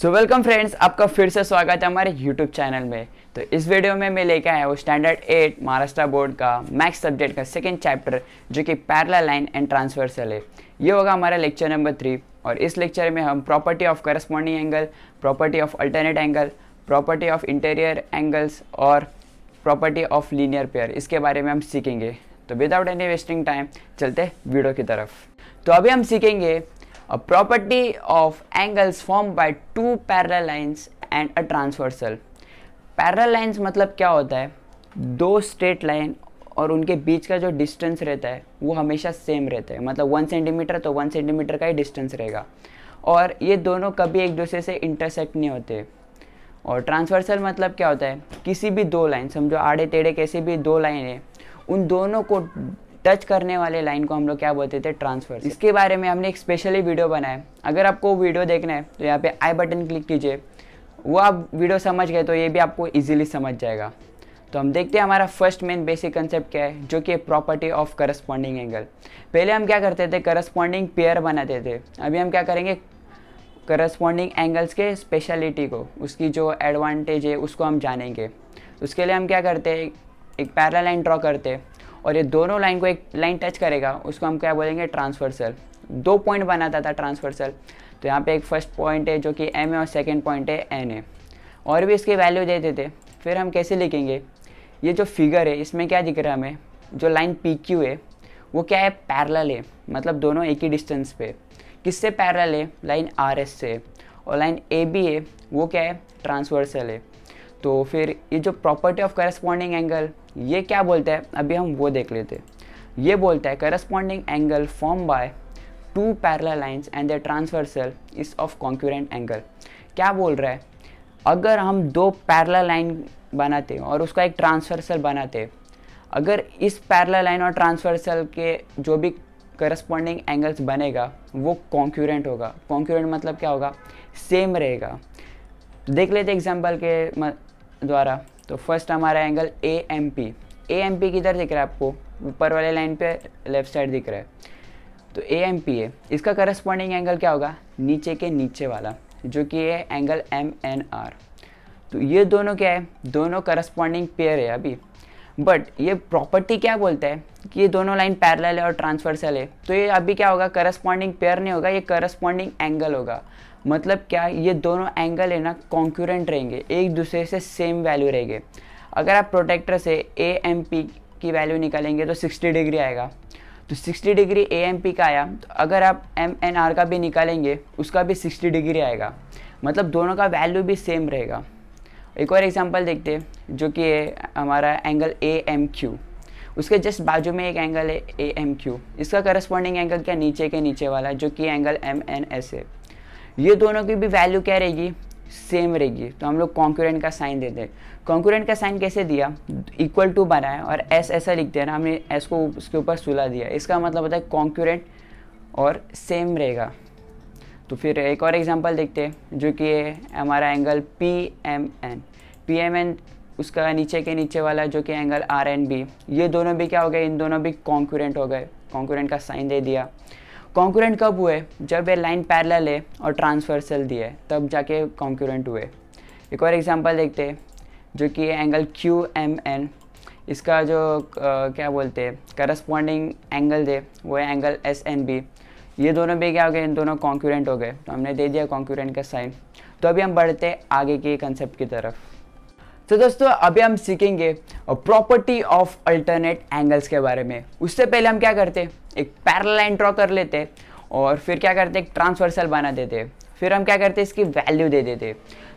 So welcome friends आपका फिर से स्वागत है हमारे यूट्यूब चैनल में तो इस वीडियो में मैं लेके आया हूँ स्टैंडर्ड एट महाराष्ट्र बोर्ड का मैथ्स सब्जेक्ट का सेकेंड चैप्टर जो कि पैरला लाइन एंड ट्रांसवर्सल है ये होगा हमारा लेक्चर नंबर थ्री और इस लेक्चर में हम property of corresponding angle property of alternate angle property of interior angles और प्रॉपर्टी ऑफ लीनियर पेयर इसके बारे में हम सीखेंगे तो विदाउट एनी वेस्टिंग टाइम चलते वीडियो की तरफ तो अभी हम सीखेंगे a property of angles formed by two parallel lines and a transversal parallel lines मतलब क्या होता है दो स्ट्रेट लाइन और उनके बीच का जो डिस्टेंस रहता है वो हमेशा सेम रहता है मतलब वन सेंटीमीटर तो वन सेंटीमीटर का ही डिस्टेंस रहेगा और ये दोनों कभी एक दूसरे से इंटरसेक्ट नहीं होते और ट्रांसवर्सल मतलब क्या होता है किसी भी दो लाइन समझो आड़े टेढ़े कैसे भी दो लाइन है उन दोनों को टच करने वाले लाइन को हम लोग क्या बोलते थे ट्रांसफर इसके बारे में हमने एक स्पेशली वीडियो बनाया अगर आपको वीडियो देखना है तो यहाँ पे आई बटन क्लिक कीजिए वो आप वीडियो समझ गए तो ये भी आपको ईजिली समझ जाएगा तो हम देखते हैं हमारा फर्स्ट मेन बेसिक कंसेप्ट क्या है जो कि प्रॉपर्टी ऑफ करस्पॉन्डिंग एंगल पहले हम क्या करते थे करस्पॉन्डिंग पेयर बनाते थे अभी हम क्या करेंगे करस्पॉन्डिंग एंगल्स के स्पेशलिटी को उसकी जो एडवांटेज है उसको हम जानेंगे उसके लिए हम क्या करते हैं एक पैरा लाइन ड्रॉ करते हैं और ये दोनों लाइन को एक लाइन टच करेगा उसको हम क्या बोलेंगे ट्रांसफर्सल दो पॉइंट बनाता था ट्रांसफर तो यहाँ पे एक फर्स्ट पॉइंट है जो कि एम है और सेकेंड पॉइंट है एन है और भी इसकी वैल्यू देते थे फिर हम कैसे लिखेंगे ये जो फिगर है इसमें क्या दिख रहा है हमें जो लाइन पी क्यू है वो क्या है पैरल है मतलब दोनों एक ही डिस्टेंस पे किससे पैरल है लाइन आर एस से और लाइन ए बी है वो क्या है ट्रांसवर्सल है तो फिर ये जो प्रॉपर्टी ऑफ करस्पॉन्डिंग एंगल ये क्या बोलता है अभी हम वो देख लेते हैं ये बोलता है corresponding angle form by two parallel lines and the transversal is of concurrent angle क्या बोल रहा है अगर हम दो पैरल लाइन बनाते हैं और उसका एक ट्रांसवर्सल बनाते हैं अगर इस पैरल लाइन और ट्रांसवर्सल के जो भी करस्पॉन्डिंग एंगल्स बनेगा वो कॉन्क्यूरेंट होगा कॉन्क्यूरेंट मतलब क्या होगा सेम रहेगा देख लेते एग्जाम्पल के द्वारा तो फर्स्ट हमारा angle A M P A M P किधर दिख रहा है आपको ऊपर वाले लाइन पे लेफ्ट साइड दिख रहा है तो ए एम पी है इसका करस्पॉन्डिंग एंगल क्या होगा नीचे के नीचे वाला जो कि है एंगल एम एन आर तो ये दोनों क्या है दोनों करस्पॉन्डिंग पेयर है अभी बट ये प्रॉपर्टी क्या बोलता है कि ये दोनों लाइन पैरेलल है और ट्रांसवर्सल है तो ये अभी क्या होगा करस्पॉन्डिंग पेयर नहीं होगा ये करस्पॉन्डिंग एंगल होगा मतलब क्या ये दोनों एंगल है ना कॉन्क्यूरेंट रहेंगे एक दूसरे से सेम वैल्यू रहेंगे अगर आप प्रोटेक्टर से ए एम पी की वैल्यू निकालेंगे तो 60 डिग्री आएगा तो 60 डिग्री ए एम पी का आया तो अगर आप एम एन आर का भी निकालेंगे उसका भी 60 डिग्री आएगा मतलब दोनों का वैल्यू भी सेम रहेगा एक और एग्जांपल देखते हैं जो कि है हमारा एंगल ए एम क्यू उसके जस्ट बाजू में एक एंगल है ए एम क्यू इसका करस्पॉन्डिंग एंगल क्या नीचे के नीचे वाला जो कि एंगल एम एन एस है ये दोनों की भी वैल्यू क्या रहेगी सेम रहेगी तो हम लोग कॉन्क्यूरेंट का साइन देते हैं कॉन्क्यूरेंट का साइन कैसे दिया इक्वल टू बनाए और एस ऐसा लिखते हैं ना हमने एस को उसके ऊपर सुला दिया इसका मतलब होता है कॉन्क्यूरेंट और सेम रहेगा तो फिर एक और एग्जांपल देखते हैं जो कि है हमारा angle P M N P M N उसका नीचे के नीचे वाला जो कि एंगल आर एन बी ये दोनों भी क्या हो गए इन दोनों भी कॉन्क्यूरेंट हो गए कॉन्क्यूरेंट का साइन दे दिया कॉन्क्यूरेंट कब हुए जब ये लाइन पैरल है और ट्रांसवर्सल दिए तब जाके कॉन्क्यूरेंट हुए एक और एग्जांपल देखते हैं जो कि एंगल क्यू एम एन इसका जो आ, क्या बोलते हैं करस्पॉन्डिंग एंगल दे वो है एंगल एस एन बी ये दोनों भी क्या हो गए इन दोनों कॉन्क्यूरेंट हो गए तो हमने दे दिया कॉन्क्यूरेंट का साइन तो अभी हम बढ़ते आगे के कंसेप्ट की तरफ तो दोस्तों अभी हम सीखेंगे प्रॉपर्टी ऑफ अल्टरनेट एंगल्स के बारे में उससे पहले हम क्या करते हैं एक पैरल लाइन ड्रॉ कर लेते और फिर क्या करते एक ट्रांसवर्सल बना देते फिर हम क्या करते इसकी वैल्यू दे देते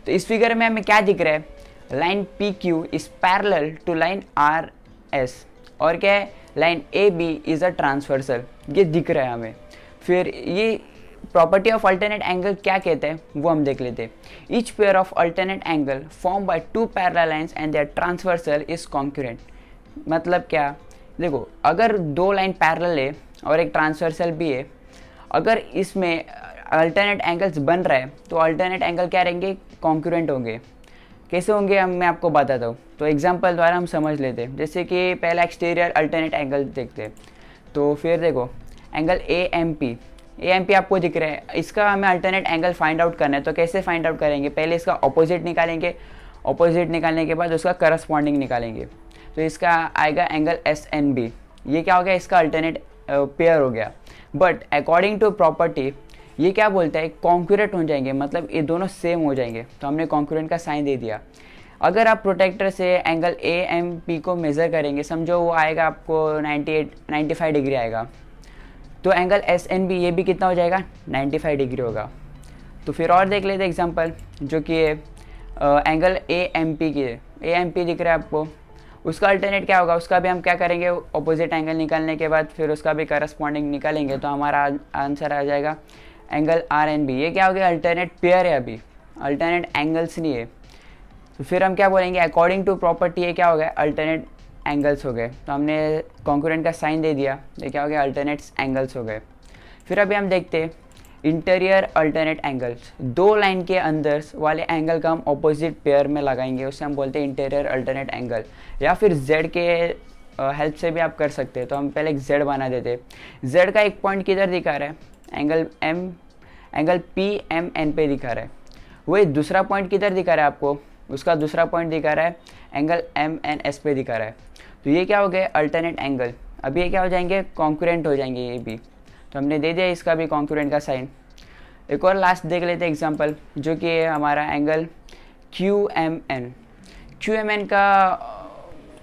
तो इस फिगर में हमें क्या दिख रहा है line P Q is parallel to line R S और क्या है line A B is a transversal ये दिख रहा है हमें फिर ये प्रॉपर्टी ऑफ अल्टरनेट एंगल क्या कहते हैं वो हम देख लेते हैं each pair of alternate angle form by two parallel lines and their transversal is concurrent मतलब क्या देखो अगर दो लाइन पैरल है और एक ट्रांसवर्सल भी है अगर इसमें अल्टरनेट एंगल्स बन रहा है तो अल्टरनेट एंगल क्या रहेंगे कॉन्क्यूरेंट होंगे कैसे होंगे हम मैं आपको बताता हूँ तो एग्जाम्पल द्वारा हम समझ लेते हैं जैसे कि पहला एक्सटीरियर अल्टरनेट एंगल देखते हैं तो फिर देखो angle A M P A M P आपको दिख रहा है इसका हमें अल्टरनेट एंगल फाइंड आउट करना है तो कैसे फाइंड आउट करेंगे पहले इसका ऑपोजिट निकालेंगे ऑपोजिट निकालने के बाद उसका करस्पॉन्डिंग निकालेंगे तो इसका आएगा एंगल एस एन बी ये क्या हो गया इसका अल्टरनेट पेयर हो गया बट अकॉर्डिंग टू प्रॉपर्टी ये क्या बोलता है कॉन्क्यूरेट हो जाएंगे मतलब ये दोनों सेम हो जाएंगे तो हमने कॉन्क्यूरेंट का साइन दे दिया अगर आप प्रोटेक्टर से एंगल ए एम पी को मेज़र करेंगे समझो वो आएगा आपको 98 95 डिग्री आएगा तो एंगल एस एन बी ये भी कितना हो जाएगा 95 डिग्री होगा तो फिर और देख लेते एग्जाम्पल जो कि एंगल ए एम पी की है ए एम पी दिख रहा है आपको उसका अल्टरनेट क्या होगा उसका भी हम क्या करेंगे अपोजिट एंगल निकालने के बाद फिर उसका भी करस्पॉन्डिंग निकालेंगे तो हमारा आंसर आ जाएगा एंगल आर एन बी ये क्या हो गया अल्टरनेट पेयर है अभी अल्टरनेट एंगल्स नहीं है तो फिर हम क्या बोलेंगे अकॉर्डिंग टू प्रॉपर्टी ये क्या हो गया अल्टरनेट एंगल्स हो गए तो हमने कॉन्क्रेंट का साइन दे दिया तो क्या हो गया अल्टरनेट्स एंगल्स हो गए फिर अभी हम देखते हैं इंटीरियर अल्टरनेट एंगल्स दो लाइन के अंदर वाले एंगल का हम ऑपोजिट पेयर में लगाएंगे उसे हम बोलते हैं इंटीरियर अल्टरनेट एंगल या फिर जेड के हेल्प से भी आप कर सकते हैं तो हम पहले एक जेड बना देते जेड का एक पॉइंट किधर दिखा रहा है angle M angle P M N पे दिखा रहा है वही दूसरा पॉइंट किधर दिखा रहा है आपको उसका दूसरा पॉइंट दिखा रहा है एंगल एम एन एस पे दिखा रहा है तो ये क्या हो गया अल्टरनेट एंगल अब ये क्या हो जाएंगे कॉन्क्रेंट हो जाएंगे ये भी तो हमने दे दिया इसका भी कॉन्क्रेंट का साइन एक और लास्ट देख लेते हैं एग्जाम्पल जो कि है हमारा angle Q M N Q M N का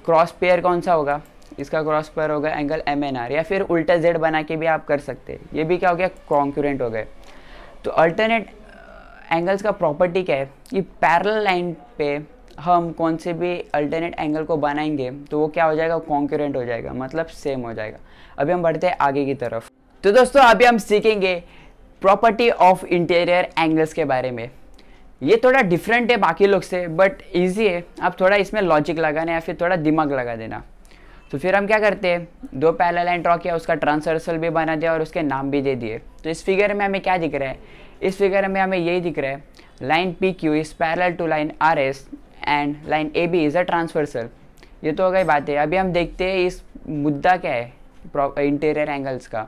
क्रॉस uh, पेयर कौन सा होगा इसका क्रॉस पेयर होगा एंगल एम एन आर या फिर उल्टा जेड बना के भी आप कर सकते हैं ये भी क्या हो गया कॉन्क्रेंट हो गए तो अल्टरनेट एंगल्स का प्रॉपर्टी क्या है कि पैरल लाइन पे हम कौन से भी अल्टरनेट एंगल को बनाएंगे तो वो क्या हो जाएगा कॉन्क्यूरेंट हो जाएगा मतलब सेम हो जाएगा अभी हम बढ़ते हैं आगे की तरफ तो दोस्तों अभी हम सीखेंगे प्रॉपर्टी ऑफ इंटीरियर एंगल्स के बारे में ये थोड़ा डिफरेंट है बाकी लोग से बट ईजी है आप थोड़ा इसमें लॉजिक लगाना या फिर थोड़ा दिमाग लगा देना तो फिर हम क्या करते हैं दो पैरल लाइन ड्रॉ किया उसका ट्रांसवर्सल भी बना दिया और उसके नाम भी दे दिए तो इस फिगर में हमें क्या दिख रहा है इस फिगर में हमें यही दिख रहा है line P Q is parallel to line R S and line A B is a transversal ये तो हो गई बात है अभी हम देखते हैं इस मुद्दा क्या है इंटीरियर एंगल्स का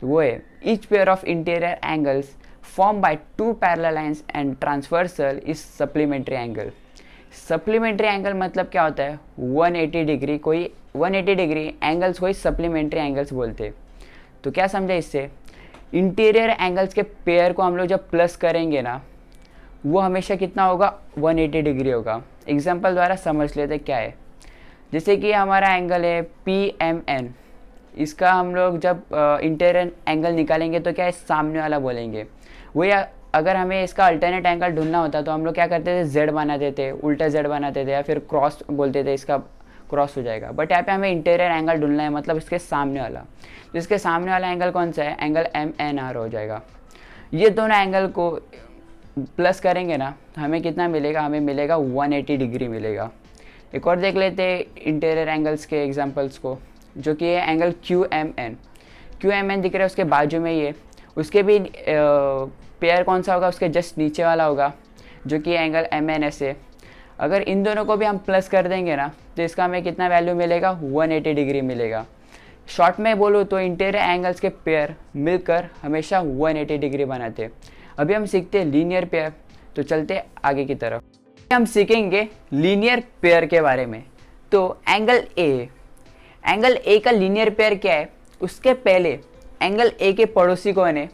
तो वो है each pair of interior angles form by two parallel lines and transversal is supplementary angle supplementary angle मतलब क्या होता है 180 डिग्री कोई 180 डिग्री एंगल्स कोई सप्लीमेंट्री एंगल्स बोलते हैं तो क्या समझा इससे इंटीरियर एंगल्स के पेयर को हम लोग जब प्लस करेंगे ना वो हमेशा कितना होगा 180 डिग्री होगा एग्जाम्पल द्वारा समझ लेते क्या है जैसे कि हमारा एंगल है पी एम एन इसका हम लोग जब इंटीरियर एंगल निकालेंगे तो क्या है सामने वाला बोलेंगे वही अगर हमें इसका अल्टरनेट एंगल ढूंढना होता तो हम लोग क्या करते थे जेड बनाते थे उल्टा जेड बनाते थे या फिर क्रॉस बोलते थे इसका क्रॉस हो जाएगा बट यहाँ पे हमें इंटीरियर एंगल ढूंढना है मतलब इसके सामने वाला तो इसके सामने वाला एंगल कौन सा है एंगल एम एन आर हो जाएगा ये दोनों एंगल को प्लस करेंगे ना हमें कितना मिलेगा हमें मिलेगा 180 डिग्री मिलेगा एक और देख लेते हैं इंटीरियर एंगल्स के एग्जाम्पल्स को जो कि ये angle Q M N Q M N दिख रहा है उसके बाजू में ये उसके भी पेयर कौन सा होगा उसके जस्ट नीचे वाला होगा जो कि एंगल एम एन एस है अगर इन दोनों को भी हम प्लस कर देंगे ना तो इसका हमें कितना वैल्यू मिलेगा 180 डिग्री मिलेगा शॉर्ट में बोलूँ तो इंटीरियर एंगल्स के पेयर मिलकर हमेशा 180 डिग्री बनाते अभी हम सीखते हैं लीनियर पेयर तो चलते आगे की तरफ हम सीखेंगे लीनियर पेयर के बारे में तो एंगल ए एंगल ए का लीनियर पेयर क्या है उसके पहले एंगल ए के पड़ोसी कौन है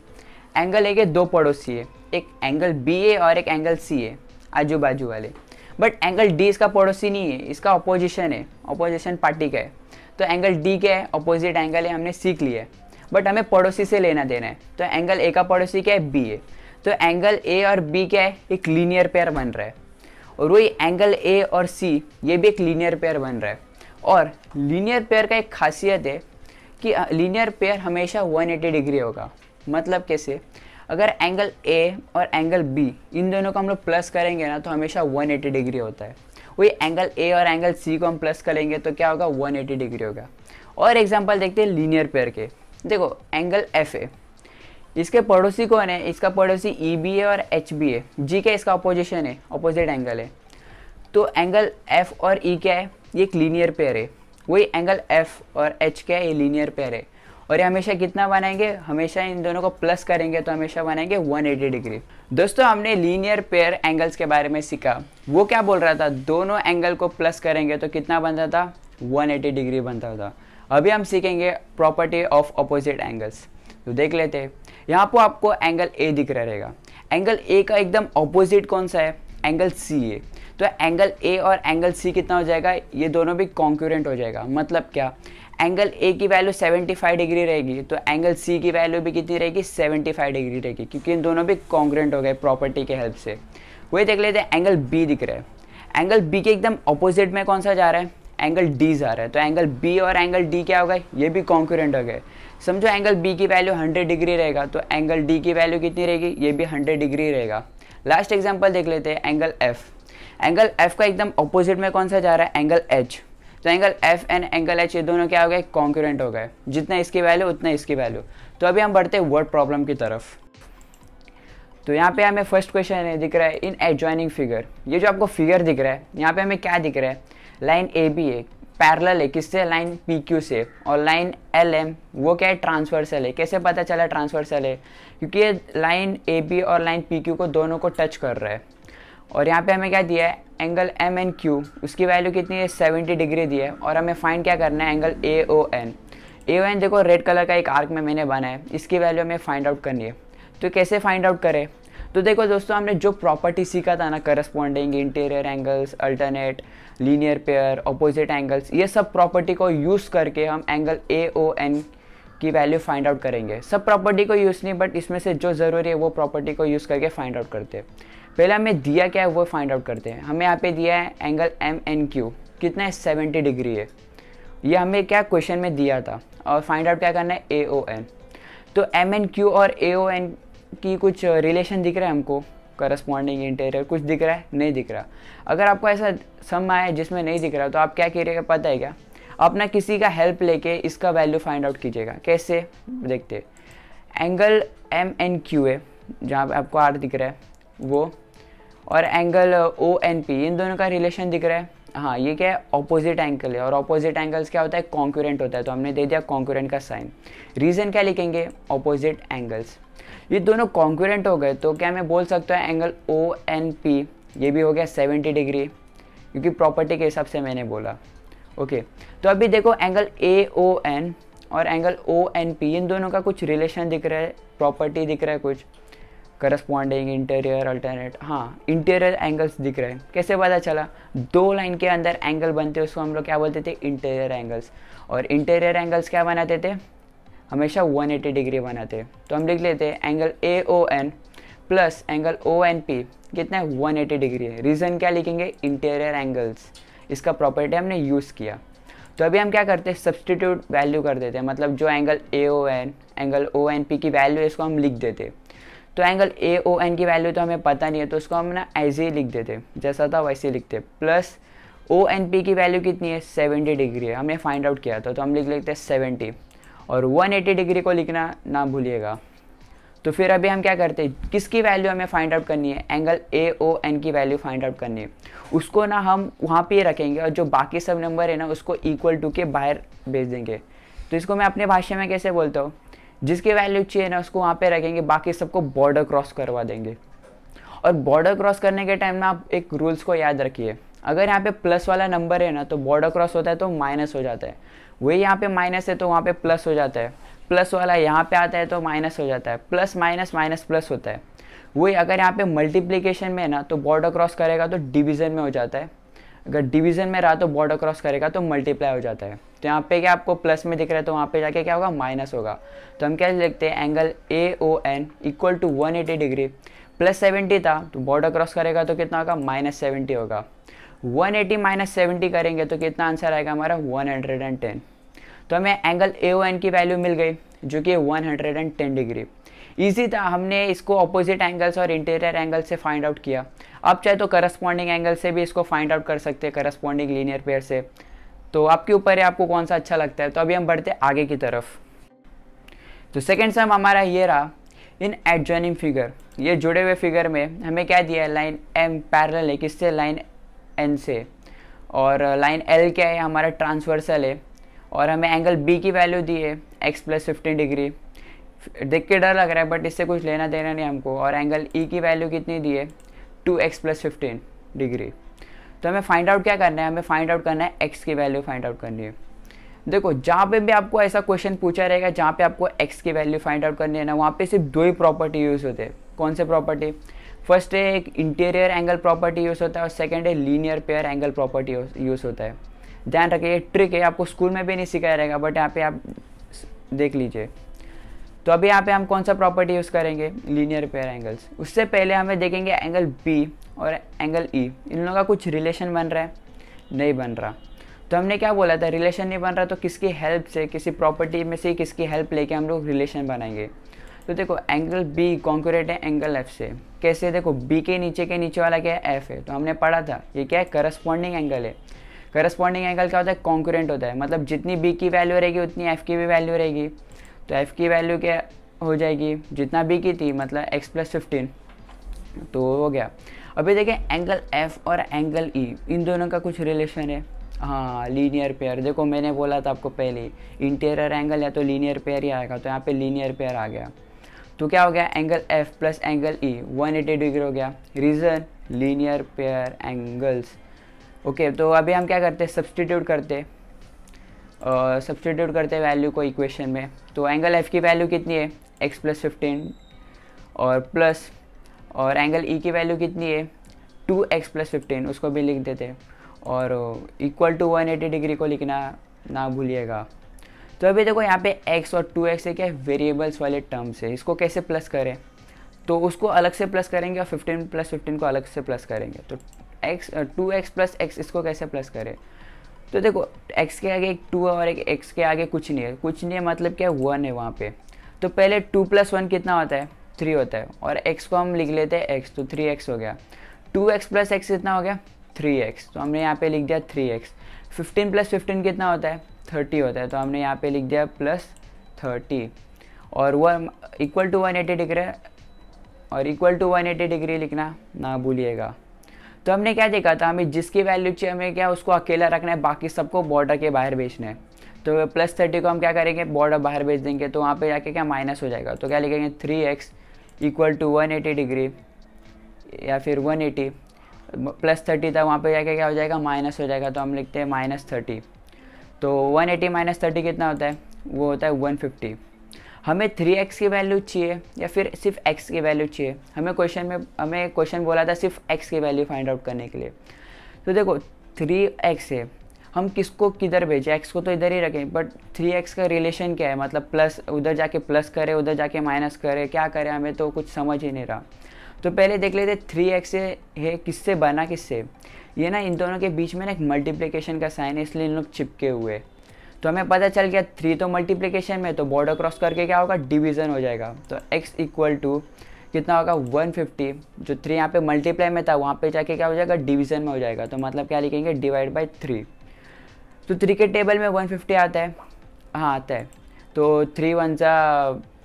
एंगल ए के दो पड़ोसी है एक एंगल बी ए और एक एंगल सी ए आजू बाजू वाले बट एंगल डी इसका पड़ोसी नहीं है इसका अपोजिशन है अपोजिशन पार्टी का है तो एंगल डी क्या है अपोजिट एंगल है हमने सीख लिया है बट हमें पड़ोसी से लेना देना है तो एंगल ए का पड़ोसी क्या है बी है तो एंगल ए और बी क्या है एक लीनियर पेयर बन रहा है और वही एंगल ए और सी ये भी एक लीनियर पेयर बन रहा है और लीनियर पेयर का एक खासियत है कि लीनियर पेयर हमेशा 180 डिग्री होगा मतलब कैसे अगर एंगल ए और एंगल बी इन दोनों को हम लोग प्लस करेंगे ना तो हमेशा 180 डिग्री होता है वही एंगल ए और एंगल सी को हम प्लस करेंगे तो क्या होगा 180 डिग्री होगा और एग्जाम्पल देखते हैं लीनियर पेयर के देखो एंगल एफ ए इसके पड़ोसी कौन है इसका पड़ोसी ई बी ए और एच बी ए जी क्या इसका अपोजिशन है अपोजिट एंगल है तो एंगल एफ और ई e क्या है ये एक लीनियर पेयर है वही एंगल एफ और एच क्या है ये लीनियर पेयर है और ये हमेशा कितना बनाएंगे हमेशा इन दोनों को प्लस करेंगे तो हमेशा बनाएंगे 180 डिग्री दोस्तों हमने लीनियर पेयर एंगल्स के बारे में सीखा वो क्या बोल रहा था दोनों एंगल को प्लस करेंगे तो कितना बनता था 180 डिग्री बनता था अभी हम सीखेंगे प्रॉपर्टी ऑफ अपोजिट एंगल्स तो देख लेते यहाँ पर आपको एंगल ए दिख रहेगा एंगल ए का एकदम अपोजिट कौन सा है एंगल सी ए तो एंगल ए और एंगल सी कितना हो जाएगा ये दोनों भी कॉन्क्यूरेंट हो जाएगा मतलब क्या एंगल ए की वैल्यू 75 डिग्री रहेगी तो एंगल सी की वैल्यू भी कितनी रहेगी 75 डिग्री रहेगी क्योंकि इन दोनों भी कॉन्ग्रेंट हो गए प्रॉपर्टी के हेल्प से वही देख लेते हैं एंगल बी दिख रहा है एंगल बी के एकदम अपोजिट में कौन सा जा रहा है एंगल डी जा रहा है तो एंगल बी और एंगल डी क्या हो गए ये भी कॉन्क्रेंट हो गए समझो एंगल बी की वैल्यू हंड्रेड डिग्री रहेगा तो एंगल डी की वैल्यू कितनी रहेगी ये भी हंड्रेड डिग्री रहेगा लास्ट एग्जाम्पल देख लेते हैं एंगल एफ एंगल एफ का एकदम अपोजिट में कौन सा जा रहा है एंगल एच तो angle F and angle H ये दोनों क्या हो गए कॉन्क्रेंट हो गए जितना इसकी वैल्यू उतना इसकी वैल्यू तो अभी हम बढ़ते हैं वर्ड प्रॉब्लम की तरफ तो यहाँ पे हमें फर्स्ट क्वेश्चन दिख रहा है इन एडजॉइनिंग फिगर ये जो आपको फिगर दिख रहा है यहाँ पे हमें क्या दिख रहा है लाइन ए बी है पैरल है किससे लाइन पी क्यू से और लाइन एल एम वो क्या है ट्रांसवर्सल है कैसे पता चला ट्रांसवर्सल है क्योंकि ये लाइन ए बी और लाइन पी क्यू को दोनों को टच कर रहा है और यहाँ पे हमें क्या दिया है एंगल एम एन क्यू उसकी वैल्यू कितनी है सेवेंटी डिग्री दी है और हमें फाइंड क्या करना है angle A O N A O N देखो रेड कलर का एक आर्क में मैंने बना है इसकी वैल्यू हमें फाइंड आउट करनी है तो कैसे फाइंड आउट करें तो देखो दोस्तों हमने जो प्रॉपर्टी सीखा था ना corresponding interior angles alternate linear pair opposite angles ये सब प्रॉपर्टी को यूज़ करके हम एंगल ए ओ एन की वैल्यू फाइंड आउट करेंगे सब प्रॉपर्टी को यूज़ नहीं बट इसमें से जो ज़रूरी है वो प्रॉपर्टी को यूज़ करके फाइंड आउट करते हैं पहले हमें दिया क्या है वो फाइंड आउट करते हैं हमें यहाँ पे दिया है एंगल एम एन क्यू कितना है सेवेंटी डिग्री है ये हमें क्या क्वेश्चन में दिया था और फाइंड आउट क्या करना है ए ओ एन तो एम एन क्यू और ए ओ एन की कुछ रिलेशन uh, दिख रहा है हमको करस्पॉन्डिंग इंटीरियर कुछ दिख रहा है नहीं दिख रहा अगर आपको ऐसा सम आया जिसमें नहीं दिख रहा तो आप क्या करिएगा पता है क्या अपना किसी का हेल्प लेके इसका वैल्यू फाइंड आउट कीजिएगा कैसे देखते angle M N Q A जहाँ पर आपको आर दिख रहा है वो और एंगल ओ एन पी इन दोनों का रिलेशन दिख रहा है हाँ ये क्या है ऑपोजिट एंगल है और ऑपोजिट एंगल्स क्या होता है कॉन्क्यूरेंट होता है तो हमने दे दिया कॉन्क्यूरेंट का साइन रीज़न क्या लिखेंगे ऑपोजिट एंगल्स ये दोनों कॉन्क्यूरेंट हो गए तो क्या मैं बोल सकता हूँ एंगल ओ एन पी ये भी हो गया सेवेंटी डिग्री क्योंकि प्रॉपर्टी के हिसाब से मैंने बोला ओके तो अभी देखो एंगल ए ओ एन और एंगल ओ एन पी इन दोनों का कुछ रिलेशन दिख रहा है प्रॉपर्टी दिख रहा है कुछ करस्पॉन्डिंग इंटीरियर अल्टरनेट हाँ इंटीरियर एंगल्स दिख रहे हैं कैसे पता चला दो लाइन के अंदर एंगल बनते उसको हम लोग क्या बोलते थे इंटीरियर एंगल्स और इंटीरियर एंगल्स क्या बनाते थे हमेशा 180 डिग्री बनाते तो हम लिख लेते हैं angle A O N plus angle O N P कितना है 180 डिग्री है रीज़न क्या लिखेंगे इंटीरियर एंगल्स इसका प्रॉपर्टी हमने यूज़ किया तो अभी हम क्या करते हैं सब्सटीट्यूट वैल्यू कर देते हैं मतलब जो angle A O N angle O N P की वैल्यू है इसको हम लिख देते तो एंगल ए ओ एन की वैल्यू तो हमें पता नहीं है तो उसको हम ना ऐसे ही लिख देते जैसा था वैसे ही लिखते प्लस ओ एन पी की वैल्यू कितनी है सेवेंटी डिग्री है हमने फाइंड आउट किया था तो हम लिख लेते हैं सेवेंटी और वन एटी डिग्री को लिखना ना भूलिएगा तो फिर अभी हम क्या करते हैं किसकी वैल्यू हमें फाइंड आउट करनी है एंगल ए ओ एन की वैल्यू फाइंड आउट करनी है उसको ना हम वहाँ पे रखेंगे और जो बाकी सब नंबर है ना उसको इक्वल टू के बाहर भेज देंगे तो इसको मैं अपने भाषा में कैसे बोलता हूँ जिसकी वैल्यू चाहिए ना उसको वहाँ पे रखेंगे बाकी सबको बॉर्डर क्रॉस करवा देंगे और बॉर्डर क्रॉस करने के टाइम ना आप एक रूल्स को याद रखिए अगर यहाँ पे प्लस वाला नंबर है ना तो बॉर्डर क्रॉस होता है तो माइनस हो जाता है वही यहाँ पे माइनस है तो वहाँ पे प्लस हो जाता है प्लस वाला यहाँ पे आता है तो माइनस हो जाता है प्लस माइनस माइनस प्लस होता है वही अगर यहाँ पे मल्टीप्लीकेशन में ना तो बॉर्डर क्रॉस करेगा तो डिवीज़न में हो जाता है अगर डिवीज़न में रहा तो बॉर्डर क्रॉस करेगा तो मल्टीप्लाई हो जाता है तो यहाँ पे क्या आपको प्लस में दिख रहा है तो वहाँ पे जाके क्या होगा माइनस होगा तो हम क्या देखते हैं angle A O N equal to one eighty degree plus seventy था तो बॉर्डर क्रॉस करेगा तो कितना होगा माइनस सेवेंटी होगा वन एटी माइनस सेवेंटी करेंगे तो कितना आंसर आएगा हमारा वन हंड्रेड एंड टेन तो हमें एंगल ए ओ एन की वैल्यू मिल गई जो कि 110 डिग्री इसी तरह हमने इसको अपोजिट एंगल्स और इंटीरियर एंगल से फाइंड आउट किया आप चाहे तो करस्पॉन्डिंग एंगल से भी इसको फाइंड आउट कर सकते हैं करस्पॉन्डिंग लीनियर पेयर से तो आपके ऊपर है आपको कौन सा अच्छा लगता है तो अभी हम बढ़ते आगे की तरफ तो सेकेंड सम हमारा ये रहा इन एडजॉइनिंग फिगर ये जुड़े हुए फिगर में हमें क्या दिया है लाइन एम पैरल है किससे लाइन एन से और लाइन uh, एल क्या है हमारा ट्रांसवर्सल है और हमें एंगल बी की वैल्यू दी है एक्स प्लस फिफ्टीन डिग्री देख के डर लग रहा है बट इससे कुछ लेना देना नहीं हमको और एंगल ई e की वैल्यू कितनी दी है two X plus fifteen degree तो हमें फाइंड आउट क्या करना है हमें फाइंड आउट करना है एक्स की वैल्यू फाइंड आउट करनी है देखो जहाँ पे भी आपको ऐसा क्वेश्चन पूछा रहेगा जहाँ पे आपको एक्स की वैल्यू फाइंड आउट करनी है ना वहाँ पे सिर्फ दो ही प्रॉपर्टी यूज़ होते हैं कौन से प्रॉपर्टी फर्स्ट है एक इंटीरियर एंगल प्रॉपर्टी यूज़ होता है और सेकेंड है linear pair angle property use होता है ध्यान रखिए ट्रिक है आपको स्कूल में भी नहीं सिखाया रहेगा बट यहाँ पे आप देख लीजिए तो अभी यहाँ पे हम कौन सा प्रॉपर्टी यूज़ करेंगे लीनियर पेयर एंगल्स उससे पहले हमें देखेंगे एंगल बी और एंगल ई e. इन लोगों का कुछ रिलेशन बन रहा है नहीं बन रहा तो हमने क्या बोला था रिलेशन नहीं बन रहा तो किसकी हेल्प से किसी प्रॉपर्टी में से किसकी हेल्प लेके हम लोग रिलेशन बनाएंगे तो देखो एंगल बी कॉन्क्रेट है एंगल एफ से कैसे देखो बी के नीचे के नीचे वाला क्या है एफ है तो हमने पढ़ा था ये क्या है करस्पॉन्डिंग एंगल है करस्पॉन्डिंग एंगल क्या होता है कॉन्क्रेंट होता है मतलब जितनी बी की वैल्यू रहेगी उतनी एफ़ की भी वैल्यू रहेगी तो एफ़ की वैल्यू क्या हो जाएगी जितना बी की थी मतलब एक्स प्लस फिफ्टीन तो हो गया अभी देखें एंगल एफ और एंगल ई e, इन दोनों का कुछ रिलेशन है हाँ लीनियर पेयर देखो मैंने बोला था आपको पहले इंटीरियर एंगल या तो लीनियर पेयर ही आएगा तो यहाँ पे लीनियर पेयर आ गया तो क्या हो गया angle F plus angle E one eighty degree हो गया reason linear pair angles okay okay, तो अभी हम क्या करते हैं सब्सटीट्यूट करते सब्सटीट्यूट करते वैल्यू को इक्वेशन में तो एंगल एफ़ की वैल्यू कितनी है एक्स प्लस फिफ्टीन और प्लस और एंगल ई e की वैल्यू कितनी है टू एक्स प्लस फिफ्टीन उसको भी लिख देते और equal to one eighty degree को लिखना ना भूलिएगा तो अभी देखो यहाँ पे x और 2x है क्या है वेरिएबल्स वाले टर्म्स है इसको कैसे प्लस करें तो उसको अलग से प्लस करेंगे और 15 प्लस 15 को अलग से प्लस करेंगे तो X two X plus X इसको कैसे प्लस करें तो देखो एक्स के आगे एक टू है और एक एक्स के आगे कुछ नहीं है कुछ नहीं है मतलब क्या वन है वहाँ पे तो पहले टू प्लस वन कितना होता है थ्री होता है और एक्स को हम लिख लेते हैं एक्स तो थ्री एक्स हो गया टू एक्स प्लस एक्स कितना हो गया थ्री एक्स तो हमने यहाँ पे लिख दिया three X fifteen plus fifteen कितना होता है थर्टी होता है तो हमने यहाँ पे लिख दिया प्लस थर्टी और one equal to one eighty degree और equal to one eighty degree लिखना ना भूलिएगा तो हमने क्या देखा था हमें जिसकी वैल्यू चाहिए हमें क्या उसको अकेला रखना है बाकी सबको बॉर्डर के बाहर बेचना है तो प्लस थर्टी को हम क्या करेंगे बॉर्डर बाहर बेच देंगे तो वहाँ पे जाके क्या माइनस हो जाएगा तो क्या लिखेंगे three X equal to one eighty degree या फिर वन एटी प्लस थर्टी था वहाँ पे जाके क्या हो जाएगा माइनस हो जाएगा तो हम लिखते हैं माइनस थर्टी तो वन एटी माइनस थर्टी कितना होता है वो होता है वन फिफ्टी हमें थ्री एक्स की वैल्यू चाहिए या फिर सिर्फ एक्स की वैल्यू चाहिए हमें क्वेश्चन में हमें क्वेश्चन बोला था सिर्फ एक्स की वैल्यू फाइंड आउट करने के लिए तो देखो थ्री एक्स है हम किसको किधर भेजें एक्स को तो इधर ही रखें बट थ्री एक्स का रिलेशन क्या है मतलब प्लस उधर जाके प्लस करें उधर जाके माइनस करे क्या करें हमें तो कुछ समझ ही नहीं रहा तो पहले देख लेते थ्री एक्स है किससे बना किससे ये ना इन दोनों के बीच में ना एक मल्टीप्लिकेशन का साइन है इसलिए इन लोग चिपके हुए तो हमें पता चल गया थ्री तो मल्टीप्लिकेशन में तो बॉर्डर क्रॉस करके क्या होगा डिवीज़न हो जाएगा तो एक्स इक्वल टू कितना होगा 150 जो थ्री यहाँ पे मल्टीप्लाई में था वहाँ पे जाके क्या हो जाएगा डिवीज़न में हो जाएगा तो मतलब क्या लिखेंगे डिवाइड बाई थ्री तो थ्री के टेबल में वन आता है हाँ आता है तो थ्री वन सा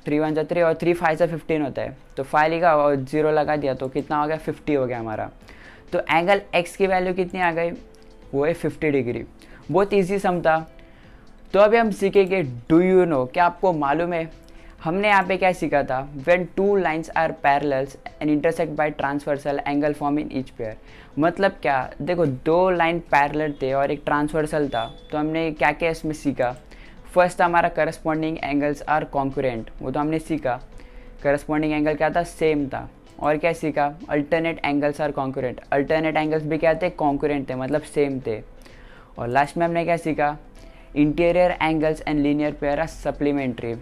थ्री वन सा थ्री और थ्री फाइव सा फिफ्टीन होता है तो फाइव लिखा और जीरो लगा दिया तो कितना हो गया फिफ्टी हो गया हमारा तो एंगल एक्स की वैल्यू कितनी आ गई वो है फिफ्टी डिग्री बहुत ईजी सम था तो अभी हम सीखेंगे डू यू नो क्या आपको मालूम है हमने यहाँ पे क्या सीखा था when two lines are parallels and intersect by transversal angle form in each pair मतलब क्या देखो दो लाइन पैरल थे और एक ट्रांसवर्सल था तो हमने क्या क्या इसमें सीखा फर्स्ट हमारा करस्पॉन्डिंग एंगल्स आर कॉन्क्रेंट वो तो हमने सीखा करस्पॉन्डिंग एंगल क्या था सेम था और क्या सीखा alternate angles are concurrent alternate angles भी क्या थे कॉन्क्रेंट थे मतलब सेम थे और लास्ट में हमने क्या सीखा interior angles and linear pair are supplementary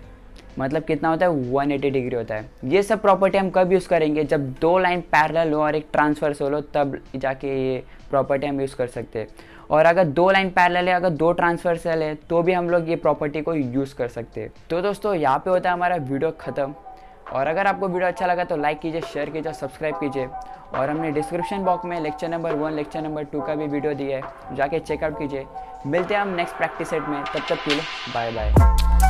मतलब कितना होता है 180 डिग्री होता है ये सब प्रॉपर्टी हम कब यूज़ करेंगे जब दो लाइन पैरेलल हो और एक ट्रांसफर्स हो तब जाके ये प्रॉपर्टी हम यूज़ कर सकते हैं और अगर दो लाइन पैरेलल है अगर दो ट्रांसफर्सल है तो भी हम लोग ये प्रॉपर्टी को यूज़ कर सकते हैं तो दोस्तों यहाँ पे होता है हमारा वीडियो ख़त्म और अगर आपको वीडियो अच्छा लगा तो लाइक कीजिए शेयर कीजिए सब्सक्राइब कीजिए और हमने डिस्क्रिप्शन बॉक्स में lecture number one lecture number two का भी वीडियो दिया है जाके चेकआउट कीजिए मिलते हैं हम नेक्स्ट प्रैक्टिस सेट में तब तक के लिए बाय बाय